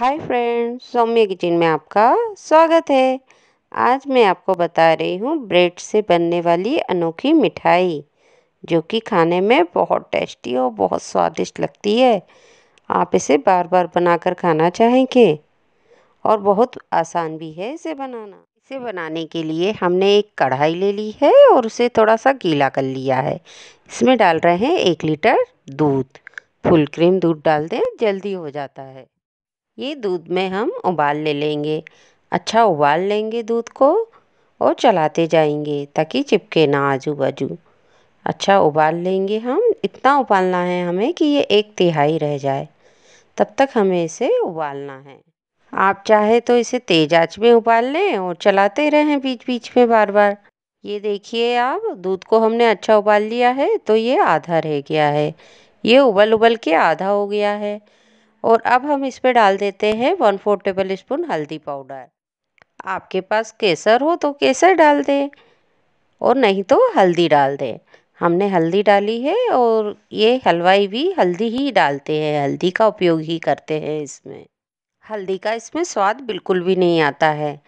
hi friends सौम्य kitchen में आपका स्वागत है आज मैं आपको बता रही हूँ ब्रेड से बनने वाली अनोखी मिठाई जो कि खाने में बहुत टेस्टी और बहुत स्वादिष्ट लगती है आप इसे बार बार बनाकर खाना चाहेंगे और बहुत आसान भी है इसे बनाना इसे बनाने के लिए हमने एक कढ़ाई ले ली है और उसे थोड़ा सा गीला कर लिया है इसमें डाल रहे हैं एक लीटर दूध फुल क्रीम दूध डाल दें जल्दी हो जाता है ये दूध में हम उबाल ले लेंगे अच्छा उबाल लेंगे दूध को और चलाते जाएंगे ताकि चिपके ना आजू बाजू अच्छा उबाल लेंगे हम इतना उबालना है हमें कि ये एक तिहाई रह जाए तब तक हमें इसे उबालना है आप चाहे तो इसे तेज आंच में उबाल लें और चलाते रहें बीच बीच में बार बार ये देखिए आप दूध को हमने अच्छा उबाल लिया है तो ये आधा रह गया है ये उबल उबल के आधा हो गया है और अब हम इस पर डाल देते हैं वन फोर टेबल स्पून हल्दी पाउडर आपके पास केसर हो तो केसर डाल दें और नहीं तो हल्दी डाल दें हमने हल्दी डाली है और ये हलवाई भी हल्दी ही डालते हैं हल्दी का उपयोग ही करते हैं इसमें हल्दी का इसमें स्वाद बिल्कुल भी नहीं आता है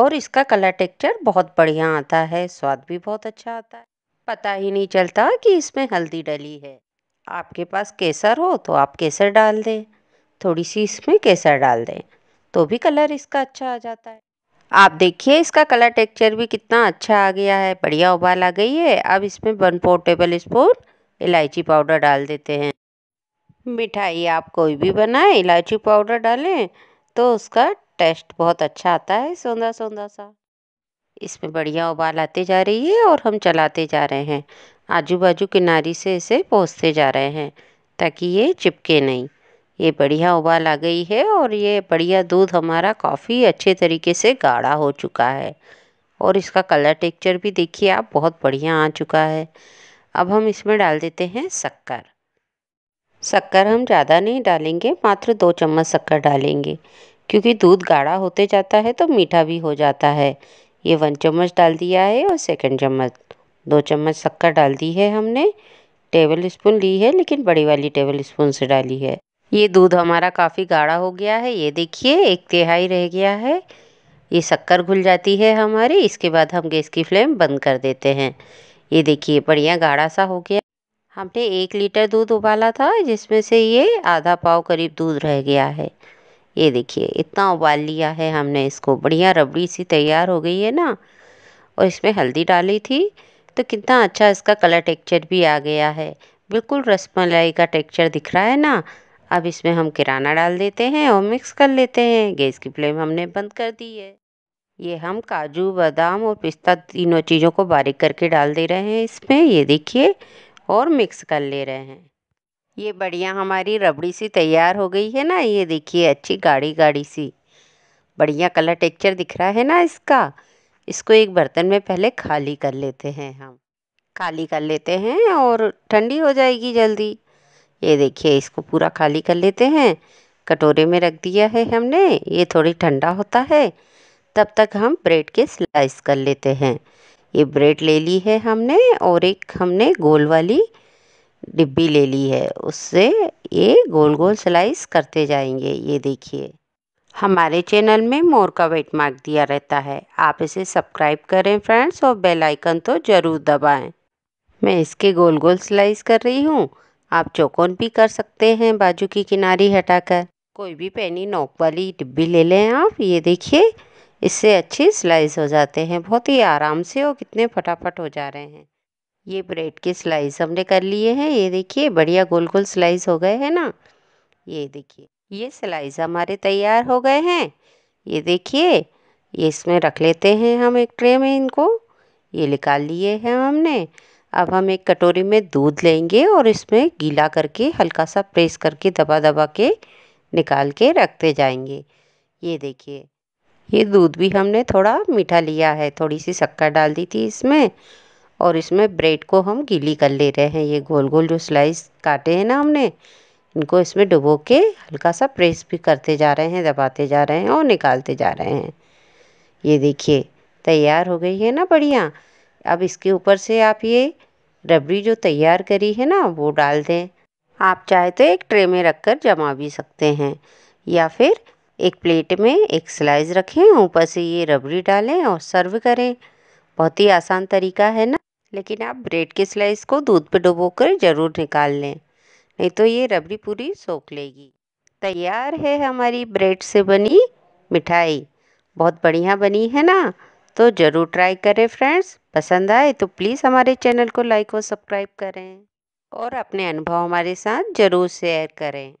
और इसका कलर टेक्चर बहुत बढ़िया आता है स्वाद भी बहुत अच्छा आता है पता ही नहीं चलता कि इसमें हल्दी डली है आपके पास केसर हो तो आप केसर डाल दें थोड़ी सी इसमें केसर डाल दें तो भी कलर इसका अच्छा आ जाता है आप देखिए इसका कलर टेक्सचर भी कितना अच्छा आ गया है बढ़िया उबाल आ गई है अब इसमें वन फोर टेबल स्पून इलायची पाउडर डाल देते हैं मिठाई आप कोई भी बनाएं इलायची पाउडर डालें तो उसका टेस्ट बहुत अच्छा आता है सौंदा सौंदा सा इसमें बढ़िया उबाल आते जा रही है और हम चलाते जा रहे हैं आजू बाजू किनारी से इसे पोसते जा रहे हैं ताकि ये चिपके नहीं ये बढ़िया उबाल आ गई है और ये बढ़िया दूध हमारा काफ़ी अच्छे तरीके से गाढ़ा हो चुका है और इसका कलर टेक्चर भी देखिए आप बहुत बढ़िया आ चुका है अब हम इसमें डाल देते हैं शक्कर शक्कर हम ज़्यादा नहीं डालेंगे मात्र दो चम्मच शक्कर डालेंगे क्योंकि दूध गाढ़ा होते जाता है तो मीठा भी हो जाता है ये वन चम्मच डाल दिया है और सेकंड चम्मच दो चम्मच शक्कर डाल दी है हमने टेबल स्पून ली है लेकिन बड़ी वाली टेबल स्पून से डाली है ये दूध हमारा काफ़ी गाढ़ा हो गया है ये देखिए एक तिहाई रह गया है ये शक्कर घुल जाती है हमारी इसके बाद हम गैस की फ्लेम बंद कर देते हैं ये देखिए बढ़िया गाढ़ा सा हो गया हमने एक लीटर दूध उबाला था जिसमें से ये आधा पाव करीब दूध रह गया है ये देखिए इतना उबाल लिया है हमने इसको बढ़िया रबड़ी सी तैयार हो गई है ना और इसमें हल्दी डाली थी तो कितना अच्छा इसका कलर टेक्चर भी आ गया है बिल्कुल रसमलाई का टेक्चर दिख रहा है ना अब इसमें हम किराना डाल देते हैं और मिक्स कर लेते हैं गैस की फ्लेम हमने बंद कर दी है ये हम काजू बादाम और पिस्ता तीनों चीज़ों को बारीक करके डाल दे रहे हैं इसमें ये देखिए और मिक्स कर ले रहे हैं ये बढ़िया हमारी रबड़ी सी तैयार हो गई है ना ये देखिए अच्छी गाढ़ी गाढ़ी सी बढ़िया कलर टेक्चर दिख रहा है ना इसका इसको एक बर्तन में पहले खाली कर लेते हैं हम खाली कर लेते हैं और ठंडी हो जाएगी जल्दी ये देखिए इसको पूरा खाली कर लेते हैं कटोरे में रख दिया है हमने ये थोड़ी ठंडा होता है तब तक हम ब्रेड के स्लाइस कर लेते हैं ये ब्रेड ले ली है हमने और एक हमने गोल वाली डिब्बी ले ली है उससे ये गोल गोल स्लाइस करते जाएंगे ये देखिए हमारे चैनल में मोर का वेट मार्क दिया रहता है आप इसे सब्सक्राइब करें फ्रेंड्स और बेल आइकन तो ज़रूर दबाएं मैं इसके गोल गोल स्लाइस कर रही हूँ आप चौकोन भी कर सकते हैं बाजू की किनारी हटाकर कोई भी पैनी नोक वाली डिब्बी ले लें आप ये देखिए इससे अच्छे स्लाइस हो जाते हैं बहुत ही आराम से और कितने फटाफट हो जा रहे हैं ये ब्रेड के स्लाइस हमने कर लिए हैं ये देखिए बढ़िया गोल गोल स्लाइस हो गए हैं ना ये देखिए ये स्लाइस हमारे तैयार हो गए हैं ये देखिए ये इसमें रख लेते हैं हम एक ट्रे में इनको ये निकाल लिए हैं हमने अब हम एक कटोरी में दूध लेंगे और इसमें गीला करके हल्का सा प्रेस करके दबा दबा के निकाल के रखते जाएंगे ये देखिए ये दूध भी हमने थोड़ा मीठा लिया है थोड़ी सी शक्कर डाल दी थी इसमें और इसमें ब्रेड को हम गीली कर ले रहे हैं ये गोल गोल जो स्लाइस काटे हैं ना हमने इनको इसमें डुबो के हल्का सा प्रेस भी करते जा रहे हैं दबाते जा रहे हैं और निकालते जा रहे हैं ये देखिए तैयार हो गई है ना बढ़िया अब इसके ऊपर से आप ये रबड़ी जो तैयार करी है ना वो डाल दें आप चाहे तो एक ट्रे में रख कर जमा भी सकते हैं या फिर एक प्लेट में एक स्लाइस रखें ऊपर से ये रबड़ी डालें और सर्व करें बहुत ही आसान तरीका है ना लेकिन आप ब्रेड के स्लाइस को दूध पर डुबो कर ज़रूर निकाल लें नहीं तो ये रबड़ी पूरी सोख लेगी तैयार है हमारी ब्रेड से बनी मिठाई बहुत बढ़िया बनी है ना तो ज़रूर ट्राई करें फ्रेंड्स पसंद आए तो प्लीज़ हमारे चैनल को लाइक और सब्सक्राइब करें और अपने अनुभव हमारे साथ ज़रूर शेयर करें